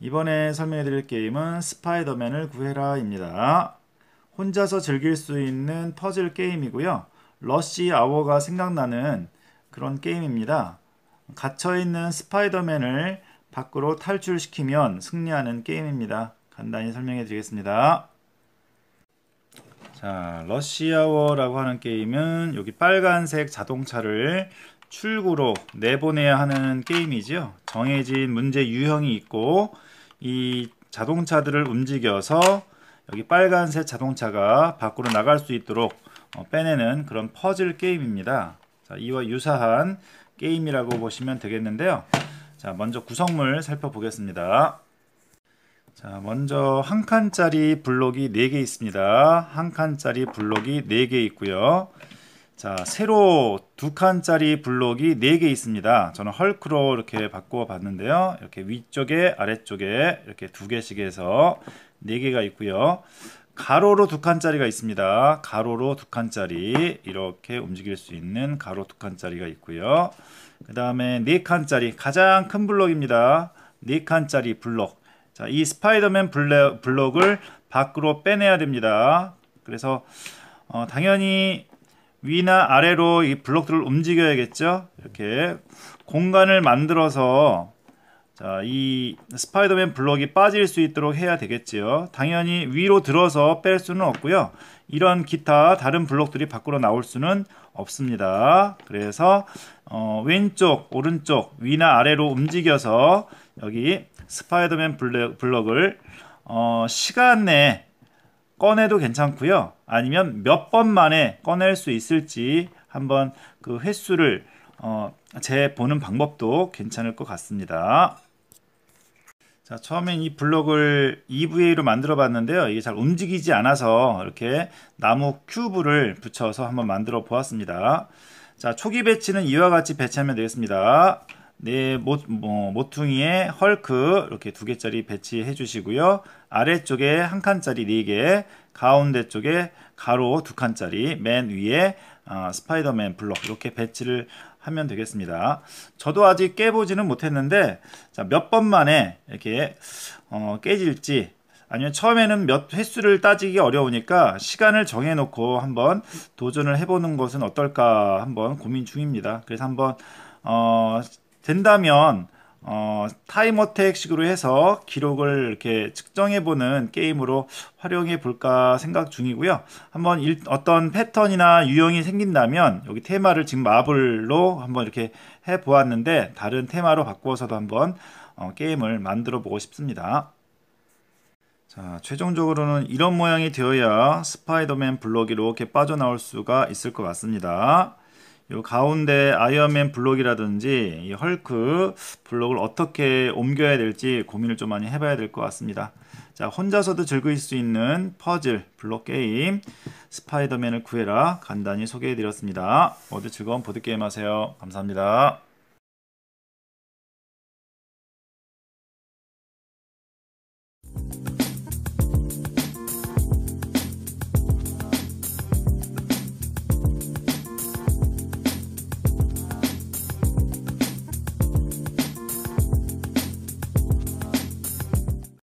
이번에 설명해 드릴 게임은 스파이더맨을 구해라입니다. 혼자서 즐길 수 있는 퍼즐 게임이고요. 러쉬 아워가 생각나는 그런 게임입니다. 갇혀있는 스파이더맨을 밖으로 탈출시키면 승리하는 게임입니다. 간단히 설명해 드리겠습니다. 자, 러시아워라고 하는 게임은 여기 빨간색 자동차를 출구로 내보내야 하는 게임이지요. 정해진 문제 유형이 있고 이 자동차들을 움직여서 여기 빨간색 자동차가 밖으로 나갈 수 있도록 어, 빼내는 그런 퍼즐 게임입니다. 자, 이와 유사한 게임이라고 보시면 되겠는데요. 자, 먼저 구성물 살펴보겠습니다. 자, 먼저 한 칸짜리 블록이 4개 있습니다. 한 칸짜리 블록이 4개 있고요. 자, 세로 두 칸짜리 블록이 4개 있습니다. 저는 헐크로 이렇게 바꿔 봤는데요. 이렇게 위쪽에 아래쪽에 이렇게 두 개씩 해서 4개가 있고요. 가로로 두 칸짜리가 있습니다. 가로로 두 칸짜리 이렇게 움직일 수 있는 가로 두 칸짜리가 있고요. 그 다음에 네 칸짜리 가장 큰 블록입니다. 네 칸짜리 블록 자, 이 스파이더맨 블록을 밖으로 빼내야 됩니다. 그래서 어, 당연히 위나 아래로 이 블록들을 움직여야겠죠. 이렇게 공간을 만들어서 자, 이 스파이더맨 블록이 빠질 수 있도록 해야 되겠지요. 당연히 위로 들어서 뺄 수는 없고요. 이런 기타 다른 블록들이 밖으로 나올 수는 없습니다. 그래서 어, 왼쪽, 오른쪽, 위나 아래로 움직여서 여기 스파이더맨 블랙, 블럭을 어, 시간 내에 꺼내도 괜찮고요. 아니면 몇 번 만에 꺼낼 수 있을지 한번 그 횟수를 어, 재보는 방법도 괜찮을 것 같습니다. 자, 처음엔 이 블럭을 EVA로 만들어 봤는데요. 이게 잘 움직이지 않아서 이렇게 나무 큐브를 붙여서 한번 만들어 보았습니다. 자, 초기 배치는 이와 같이 배치하면 되겠습니다. 네, 모, 뭐, 모퉁이에 헐크 이렇게 두 개짜리 배치해 주시고요. 아래쪽에 한 칸짜리 네개 가운데 쪽에 가로 두 칸짜리, 맨 위에 아, 스파이더맨 블럭 이렇게 배치를 하면 되겠습니다. 저도 아직 깨보지는 못했는데 몇번 만에 이렇게 어, 깨질지 아니면 처음에는 몇 횟수를 따지기 어려우니까 시간을 정해놓고 한번 도전을 해보는 것은 어떨까 한번 고민 중입니다. 그래서 한번 어, 된다면 어, 타임어택식으로 해서 기록을 이렇게 측정해보는 게임으로 활용해볼까 생각 중이고요. 한번 일, 어떤 패턴이나 유형이 생긴다면 여기 테마를 지금 마블로 한번 이렇게 해보았는데 다른 테마로 바꾸어서도 한번 어, 게임을 만들어 보고 싶습니다. 자, 최종적으로는 이런 모양이 되어야 스파이더맨 블록이 이렇게 빠져나올 수가 있을 것 같습니다. 요 가운데 아이언맨 블록이라든지 이 헐크 블록을 어떻게 옮겨야 될지 고민을 좀 많이 해봐야 될 것 같습니다. 자, 혼자서도 즐길 수 있는 퍼즐 블록 게임 스파이더맨을 구해라 간단히 소개해드렸습니다. 모두 즐거운 보드게임 하세요. 감사합니다.